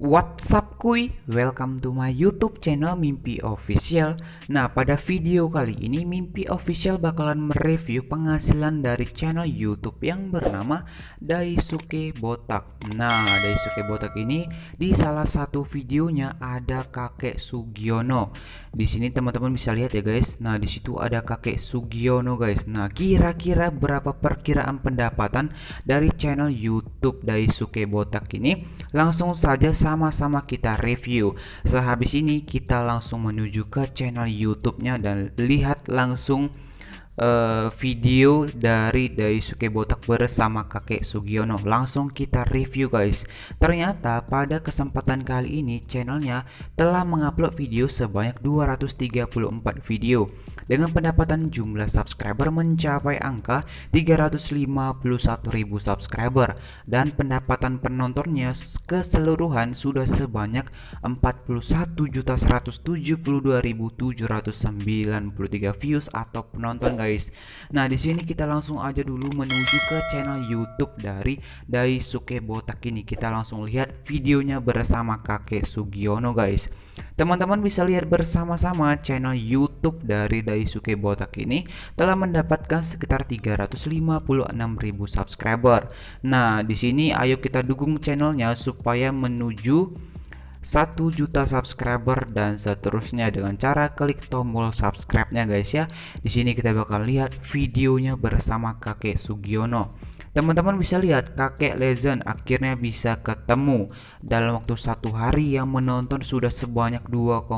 WhatsApp kuy, welcome to my youtube channel Mimpi Official Nah pada video kali ini Mimpi Official bakalan mereview penghasilan dari channel youtube yang bernama Daisuke Botak Nah Daisuke Botak ini di salah satu videonya ada kakek Sugiono Di sini teman-teman bisa lihat ya guys Nah di situ ada kakek Sugiono guys Nah kira-kira berapa perkiraan pendapatan dari channel youtube Daisuke Botak ini Langsung saja sama-sama kita review. Sehabis ini kita langsung menuju ke channel YouTube-nya dan lihat langsung uh, video dari Daisuke Botak bersama kakek Sugiono langsung kita review guys ternyata pada kesempatan kali ini channelnya telah mengupload video sebanyak 234 video dengan pendapatan jumlah subscriber mencapai angka 351.000 subscriber dan pendapatan penontonnya keseluruhan sudah sebanyak 41.172.793 views atau penonton guys. Nah, di sini kita langsung aja dulu menuju ke channel YouTube dari Daisuke Botak ini. Kita langsung lihat videonya bersama Kakek Sugiono guys. Teman-teman bisa lihat bersama-sama channel YouTube YouTube dari Daisuke Botak ini telah mendapatkan sekitar 356.000 subscriber. Nah, di sini ayo kita dukung channelnya supaya menuju 1 juta subscriber dan seterusnya dengan cara klik tombol subscribe-nya guys ya. Di sini kita bakal lihat videonya bersama Kakek Sugiono. Teman-teman bisa lihat kakek Legend akhirnya bisa ketemu dalam waktu satu hari yang menonton sudah sebanyak 2,2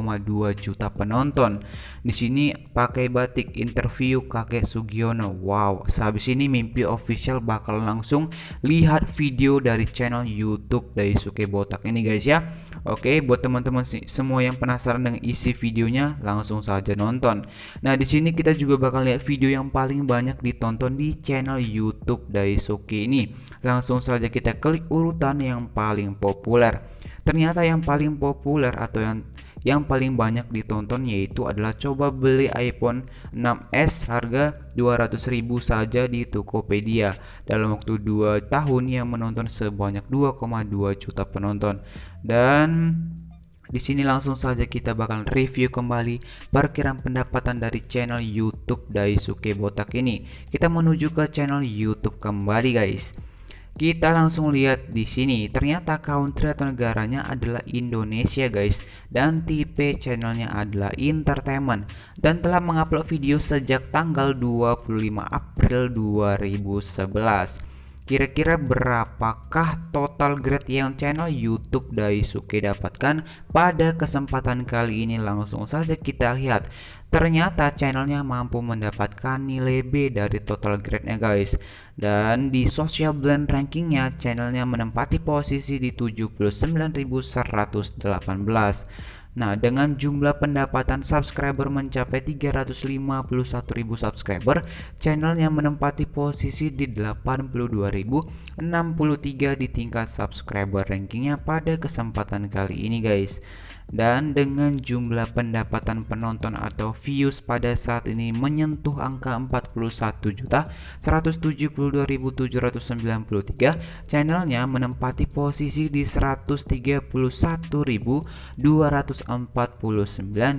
juta penonton. Di sini pakai batik interview kakek Sugiono. Wow, sehabis ini mimpi official bakal langsung lihat video dari channel YouTube dari Suke Botak ini guys ya. Oke, buat teman-teman semua yang penasaran dengan isi videonya langsung saja nonton. Nah, di sini kita juga bakal lihat video yang paling banyak ditonton di channel YouTube dari Suki ini. Langsung saja kita klik urutan yang paling populer. Ternyata yang paling populer atau yang yang paling banyak ditonton yaitu adalah coba beli iPhone 6s harga 200.000 saja di Tokopedia dalam waktu 2 tahun yang menonton sebanyak 2,2 juta penonton dan di sini langsung saja kita bakal review kembali perkiraan pendapatan dari channel YouTube Daisuke Botak ini. Kita menuju ke channel YouTube kembali guys. Kita langsung lihat di sini, ternyata country atau negaranya adalah Indonesia guys dan tipe channelnya adalah entertainment dan telah mengupload video sejak tanggal 25 April 2011. Kira-kira berapakah total grade yang channel YouTube Daisuke dapatkan? Pada kesempatan kali ini langsung saja kita lihat. Ternyata channelnya mampu mendapatkan nilai B dari total grade-nya guys. Dan di social blend rankingnya channelnya menempati posisi di 79.118. Nah, dengan jumlah pendapatan subscriber mencapai ribu subscriber, channelnya menempati posisi di 82.063 di tingkat subscriber rankingnya pada kesempatan kali ini guys dan dengan jumlah pendapatan penonton atau views pada saat ini menyentuh angka 41.172.793 channelnya menempati posisi di 131.249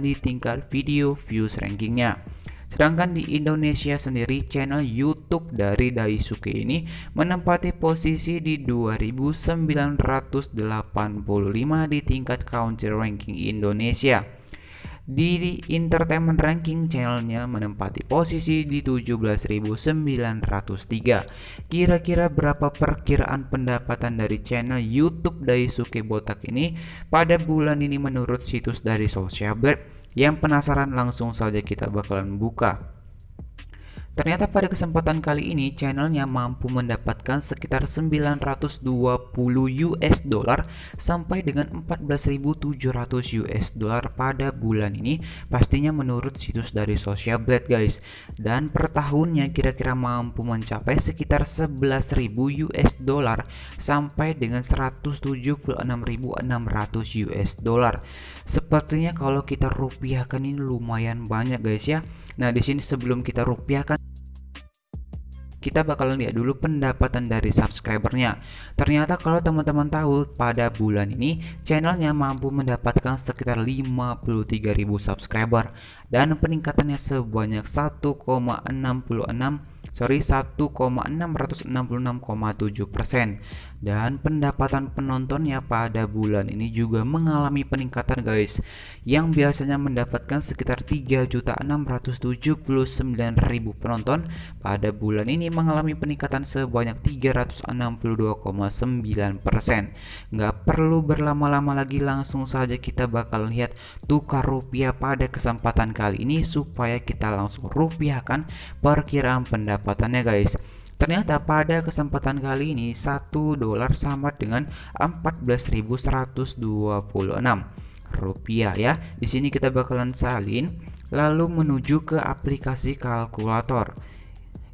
di tingkat video views rankingnya Sedangkan di Indonesia sendiri channel YouTube dari Daisuke ini menempati posisi di 2985 di tingkat country ranking Indonesia. Di Entertainment Ranking channelnya menempati posisi di 17.903. Kira-kira berapa perkiraan pendapatan dari channel YouTube Daisuke Botak ini pada bulan ini menurut situs dari Social Blade? Yang penasaran langsung saja kita bakalan buka Ternyata pada kesempatan kali ini channelnya mampu mendapatkan sekitar 920 US dollar sampai dengan 14.700 US dollar pada bulan ini pastinya menurut situs dari Social Blade guys dan per tahunnya kira-kira mampu mencapai sekitar 11.000 US dollar sampai dengan 176.600 US dollar. Sepertinya kalau kita rupiahkan ini lumayan banyak guys ya. Nah, di sini sebelum kita rupiahkan kita bakal lihat dulu pendapatan dari subscribernya. Ternyata kalau teman-teman tahu, pada bulan ini channelnya mampu mendapatkan sekitar 53.000 subscriber dan peningkatannya sebanyak 1,66 sorry 1,666,7 persen dan pendapatan penontonnya pada bulan ini juga mengalami peningkatan guys yang biasanya mendapatkan sekitar 3.679.000 penonton pada bulan ini mengalami peningkatan sebanyak 362,9%. persen. Nggak perlu berlama-lama lagi langsung saja kita bakal lihat tukar rupiah pada kesempatan kali ini supaya kita langsung rupiahkan perkiraan pendapatannya guys. Ternyata pada kesempatan kali ini 1 dolar sama dengan 14.126 rupiah ya. Di sini kita bakalan salin lalu menuju ke aplikasi kalkulator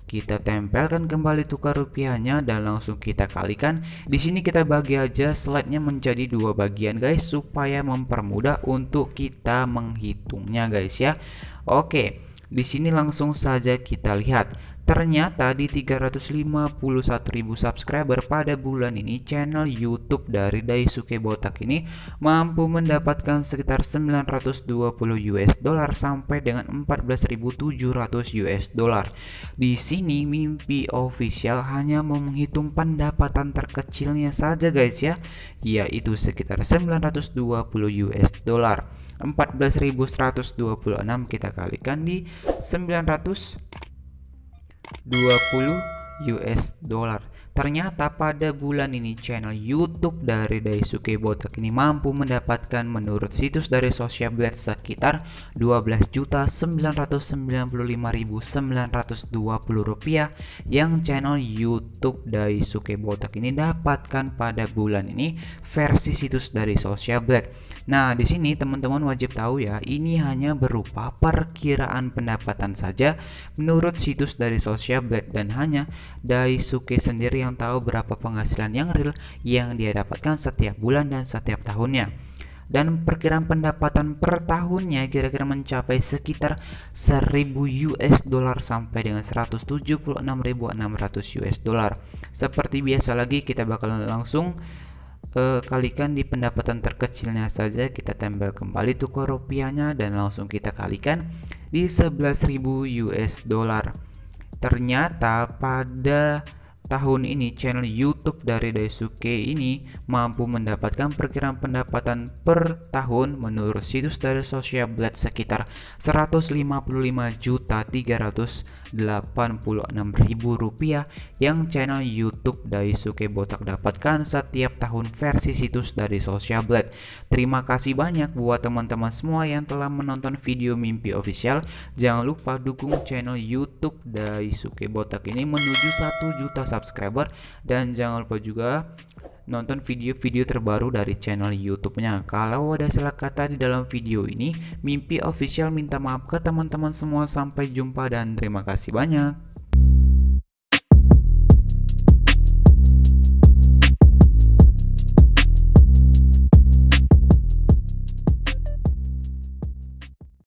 kita tempelkan kembali tukar rupiahnya dan langsung kita kalikan di sini kita bagi aja slide-nya menjadi dua bagian guys supaya mempermudah untuk kita menghitungnya guys ya oke di sini langsung saja kita lihat Ternyata di 351.000 subscriber pada bulan ini channel YouTube dari Daisuke Botak ini mampu mendapatkan sekitar 920 US dollar sampai dengan 14.700 US dollar. Di sini mimpi official hanya menghitung pendapatan terkecilnya saja guys ya, yaitu sekitar 920 US dollar. 14.126 kita kalikan di 900 20 US dollar Ternyata pada bulan ini channel YouTube dari Daisuke Botak ini mampu mendapatkan menurut situs dari Social Blade sekitar 12.995.920 rupiah yang channel YouTube Daisuke Botak ini dapatkan pada bulan ini versi situs dari Social Blade. Nah, di sini teman-teman wajib tahu ya, ini hanya berupa perkiraan pendapatan saja menurut situs dari Social Blade dan hanya Daisuke sendiri yang yang tahu berapa penghasilan yang real yang dia dapatkan setiap bulan dan setiap tahunnya. Dan perkiraan pendapatan per tahunnya kira-kira mencapai sekitar 1000 US dollar sampai dengan 176.600 US dollar. Seperti biasa lagi kita bakal langsung uh, kalikan di pendapatan terkecilnya saja kita tempel kembali tukar rupiahnya dan langsung kita kalikan di 11.000 US dollar. Ternyata pada tahun ini channel YouTube dari Daisuke ini mampu mendapatkan perkiraan pendapatan per tahun menurut situs dari Social Blade sekitar 155.386.000 rupiah yang channel YouTube Daisuke Botak dapatkan setiap tahun versi situs dari Social Blade. Terima kasih banyak buat teman-teman semua yang telah menonton video Mimpi Official. Jangan lupa dukung channel YouTube Daisuke Botak ini menuju 1 juta subscriber dan jangan lupa juga nonton video-video terbaru dari channel YouTube-nya. Kalau ada salah kata di dalam video ini, Mimpi Official minta maaf ke teman-teman semua. Sampai jumpa dan terima kasih banyak.